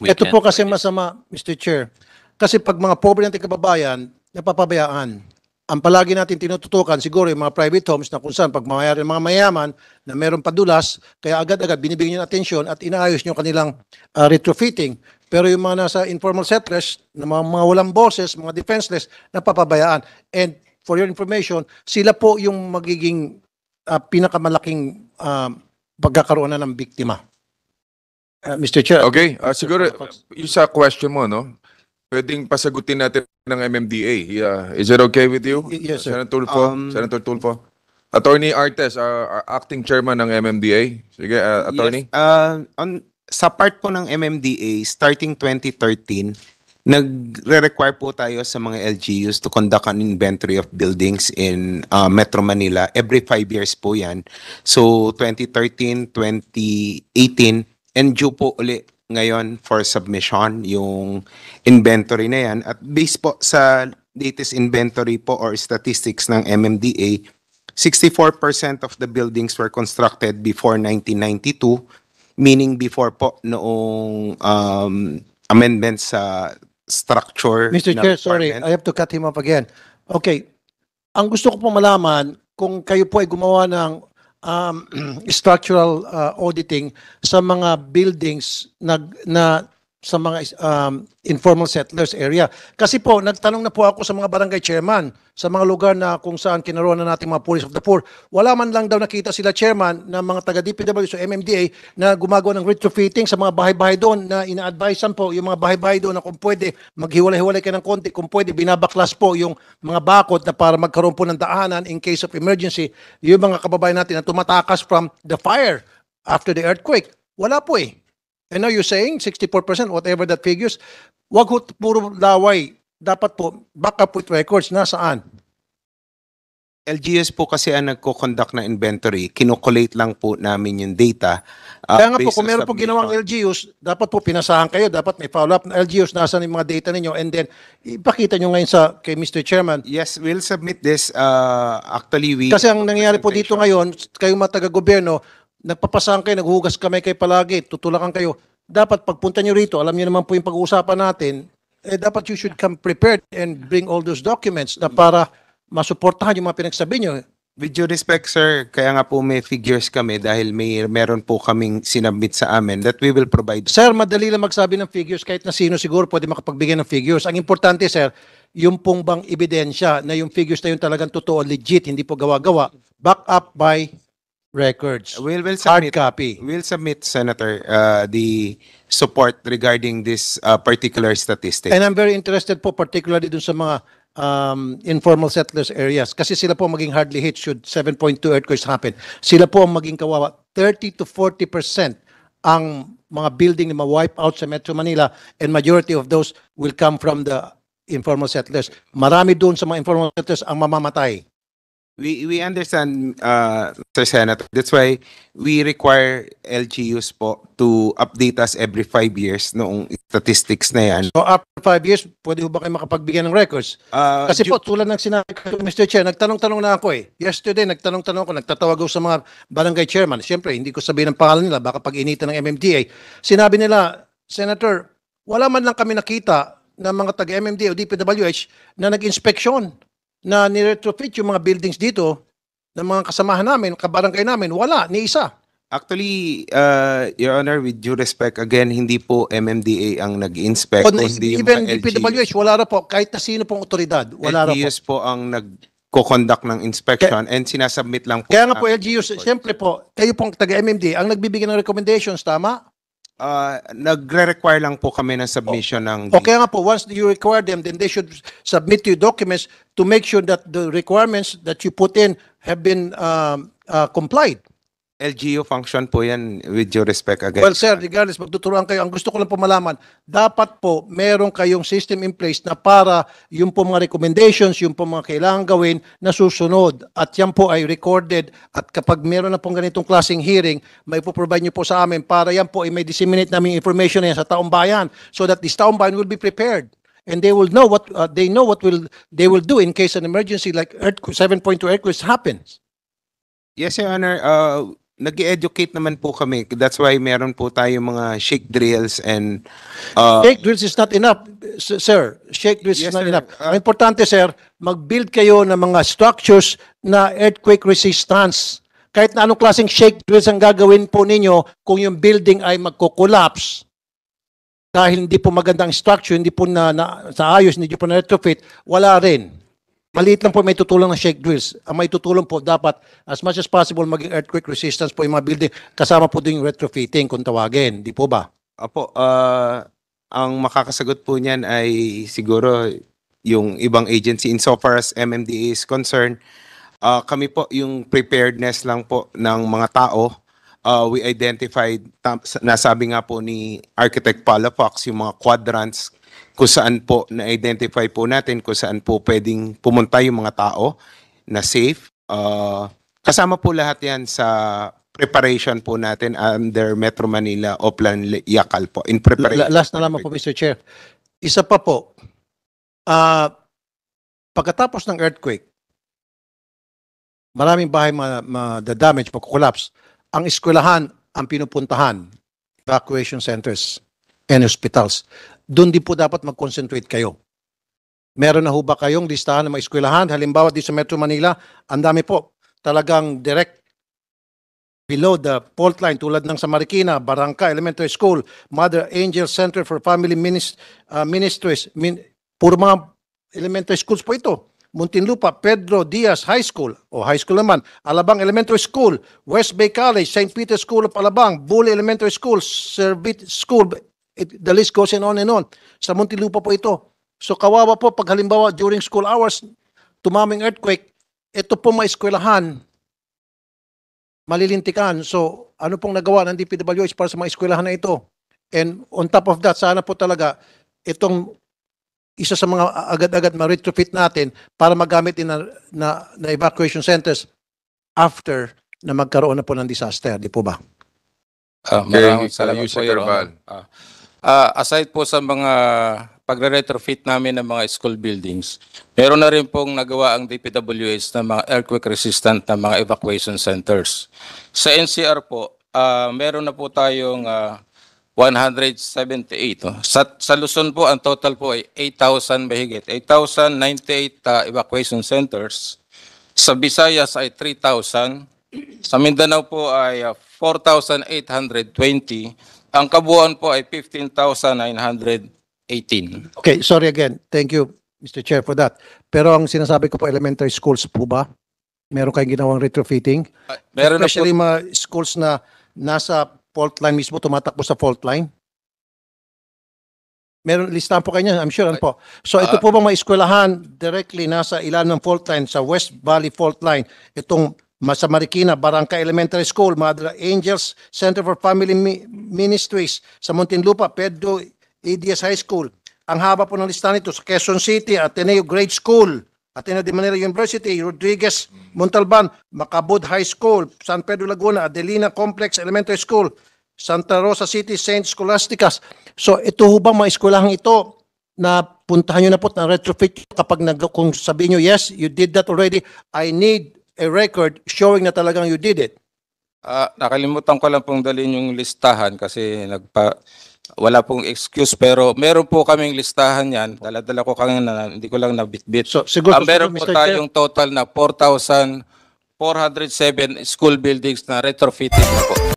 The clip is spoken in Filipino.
We Ito po kasi masama, Mr. Chair. Kasi pag mga pobre natin kababayan, napapabayaan. Ang palagi natin tinututukan siguro yung mga private homes na kung saan pag mamayari ng mga mayaman na meron padulas, kaya agad-agad binibigyan ng atensyon at inaayos nyo kanilang ah, retrofitting. Pero yung mga nasa informal settlers, na mga, mga walang boses, mga defenseless, napapabayaan. And for your information, sila po yung magiging ah, pinakamalaking ah, pagkakaroon na ng biktima. Uh, Mr. Chair. Okay, uh, siguro yung sa question mo, no? Pwedeng pasagutin natin ng MMDA. Yeah. Is it okay with you? yes, sir. Senator Tulfo, um, Senator Tulfo. Attorney Artes, uh, uh acting chairman ng MMDA. Sige, uh, attorney. Yes. Uh, on, sa part po ng MMDA, starting 2013, nagre-require po tayo sa mga LGUs to conduct an inventory of buildings in uh, Metro Manila. Every five years po yan. So, 2013, 2018, and due po uli ngayon for submission yung inventory na yan. At based po sa latest inventory po or statistics ng MMDA, 64% of the buildings were constructed before 1992, meaning before po noong um, amendment sa structure. Mr. Chair, sorry, I have to cut him off again. Okay, ang gusto ko po malaman, kung kayo po ay gumawa ng um, structural uh, auditing sa mga buildings na, na sa mga um, informal settlers area. Kasi po, nagtanong na po ako sa mga barangay chairman, sa mga lugar na kung saan kinaroon na natin mga police of the poor. Wala man lang daw nakita sila chairman ng mga taga DPW so MMDA na gumagawa ng retrofitting sa mga bahay-bahay doon na ina-advisean po yung mga bahay-bahay doon na kung pwede maghiwalay-hiwalay ka ng konti, kung pwede binabaklas po yung mga bakod na para magkaroon po ng daanan in case of emergency yung mga kababayan natin na tumatakas from the fire after the earthquake. Wala po eh. I know you're saying 64%, whatever that figures, wag ho puro laway. Dapat po, backup with records, nasaan? LGS po kasi ang nagko-conduct na inventory, kinokulate lang po namin yung data. Uh, Kaya nga po, kung meron po ginawang LGUs, dapat po pinasahan kayo, dapat may follow-up na LGUs, nasan yung mga data ninyo, and then ipakita nyo ngayon sa kay Mr. Chairman. Yes, we'll submit this. Uh, actually, we... Kasi ang nangyayari po dito ngayon, kayong mga taga-gobyerno, nagpapasahan kayo, naghugas kamay kayo palagi, tutulakan kayo. Dapat pagpunta nyo rito, alam nyo naman po yung pag-uusapan natin, eh, dapat you should come prepared and bring all those documents na para masuportahan yung mga pinagsabi nyo. With due respect, sir, kaya nga po may figures kami dahil may meron po kaming sinabit sa amin that we will provide. Sir, madali lang magsabi ng figures kahit na sino siguro pwede makapagbigay ng figures. Ang importante, sir, yung pong bang ebidensya na yung figures na yun talagang totoo, legit, hindi po gawa-gawa, back up by records. We'll, we'll submit, hard copy. We'll submit, Senator, uh, the support regarding this uh, particular statistic. And I'm very interested po particularly dun sa mga um, informal settlers areas kasi sila po maging hardly hit should 7.2 earthquakes happen. Sila po ang maging kawawa. 30 to 40 ang mga building na ma-wipe out sa Metro Manila and majority of those will come from the informal settlers. Marami doon sa mga informal settlers ang mamamatay we we understand uh Sir Senator. That's why we require LGUs po to update us every five years noong statistics na yan. So after five years, pwede ho ba kayo makapagbigay ng records? Uh, Kasi po, tulad ng sinabi ko, Mr. Chair, nagtanong-tanong na ako eh. Yesterday, nagtanong-tanong ako, nagtatawag ako sa mga barangay chairman. Siyempre, hindi ko sabihin ang pangalan nila, baka pag-initan ng MMDA. Sinabi nila, Senator, wala man lang kami nakita ng mga taga-MMDA o DPWH na nag-inspeksyon na niretrofit yung mga buildings dito ng mga kasamahan namin, kabarangay namin, wala, ni isa. Actually, uh, Your Honor, with due respect, again, hindi po MMDA ang nag-inspect. On, hindi even DPWH, wala na po. Kahit na sino pong otoridad, wala LGUs na po. po ang nag-conduct ng inspection Kaya, and sinasubmit lang po. Kaya nga po, LGUs, siyempre po, kayo pong taga-MMDA, ang nagbibigay ng recommendations, tama? uh, nagre-require lang po kami ng submission oh. ng... Okay nga po, once you require them, then they should submit you documents to make sure that the requirements that you put in have been um, uh, complied. LGU function po yan with your respect again. Well, sir, regardless, magtuturuan kayo. Ang gusto ko lang po malaman, dapat po meron kayong system in place na para yung po mga recommendations, yung po mga kailangan gawin na susunod. At yan po ay recorded. At kapag meron na pong ganitong klaseng hearing, may po-provide nyo po sa amin para yan po ay may disseminate namin information na yan sa taong bayan so that this taong bayan will be prepared and they will know what uh, they know what will they will do in case an emergency like earthquake 7.2 earthquake happens. Yes, Your Honor. Uh, nag educate naman po kami. That's why meron po tayo mga shake drills and... Uh, shake drills is not enough, sir. Shake drills yes, is not sir. enough. Uh, ang importante, sir, mag-build kayo ng mga structures na earthquake resistance. Kahit na anong klaseng shake drills ang gagawin po ninyo kung yung building ay magko-collapse dahil hindi po magandang structure, hindi po na, na, sa ayos, hindi po na retrofit, wala rin. Maliit lang po may tutulong ng shake drills. Ang ah, may tutulong po dapat as much as possible maging earthquake resistance po yung mga building kasama po din yung retrofitting kung tawagin. Di po ba? Apo, uh, ang makakasagot po niyan ay siguro yung ibang agency insofar as MMDA is concerned. Uh, kami po yung preparedness lang po ng mga tao. Uh, we identified, nasabi nga po ni Architect Palafox, yung mga quadrants kung saan po na-identify po natin kung saan po pwedeng pumunta yung mga tao na safe. Uh, kasama po lahat yan sa preparation po natin under Metro Manila Oplan Yakal po. In preparation. La- last na lamang po Mr. Chair. Isa pa po, uh, pagkatapos ng earthquake, maraming bahay ma-damage, ma- magkukulaps. Ang eskwelahan ang pinupuntahan, evacuation centers and hospitals doon din po dapat mag-concentrate kayo. Meron na ho ba kayong listahan ng mga eskwelahan? Halimbawa, di sa Metro Manila, ang dami po. Talagang direct below the fault line tulad ng sa Marikina, Barangka Elementary School, Mother Angel Center for Family Minist uh, ah, Ministries, min puro mga elementary schools po ito. Muntinlupa, Pedro Diaz High School, o high school naman, Alabang Elementary School, West Bay College, St. Peter School of Alabang, Bully Elementary School, Servit School, It, the list goes and on and on. Sa Muntinlupa po ito. So kawawa po pag halimbawa during school hours, tumaming earthquake, ito po mga malilintikan. So ano pong nagawa ng DPWH para sa mga eskwelahan na ito? And on top of that, sana po talaga itong isa sa mga agad-agad ma-retrofit natin para magamit na, na, na evacuation centers after na magkaroon na po ng disaster, di po ba? Uh, okay, maraming salamat po, Your Honor. Uh, uh, aside po sa mga pagre-retrofit namin ng mga school buildings, meron na rin pong nagawa ang DPWS ng mga earthquake-resistant na mga evacuation centers. Sa NCR po, uh, meron na po tayong uh, ah, 178. Sa, sa Luzon po, ang total po ay 8,000 mahigit. 8,098 uh, evacuation centers. Sa Visayas ay 3,000. Sa Mindanao po ay uh, 4,820 ang kabuuan po ay 15,918. Okay, sorry again. Thank you, Mr. Chair, for that. Pero ang sinasabi ko po, elementary schools po ba? Meron kayong ginawang retrofitting? Uh, meron Especially na po. mga schools na nasa fault line mismo, tumatakbo sa fault line? Meron listahan po kayo I'm sure ano po. So ito uh, po bang maeskwelahan directly nasa ilan ng fault line sa West Valley fault line itong Masa Marikina, Barangka Elementary School, Madra Angels Center for Family Ministries sa Muntinlupa, Pedro EDS High School. Ang haba po ng listahan nito sa Quezon City, Ateneo Grade School, Ateneo de Manila University, Rodriguez Montalban, Macabud High School, San Pedro Laguna, Adelina Complex Elementary School, Santa Rosa City Saint Scholasticas. So ito ho ba mga eskwelahang ito na puntahan nyo na po na retrofit kapag nag, kung sabihin nyo, yes, you did that already, I need a record showing na talagang you did it? Ah, nakalimutan ko lang pong dalhin yung listahan kasi nagpa wala pong excuse pero meron po kaming listahan yan. Dala-dala ko kanina, hindi ko lang nabitbit. So, siguro, Ah, meron po siguro, Mr. tayong total na 4,407 school buildings na retrofitted na po.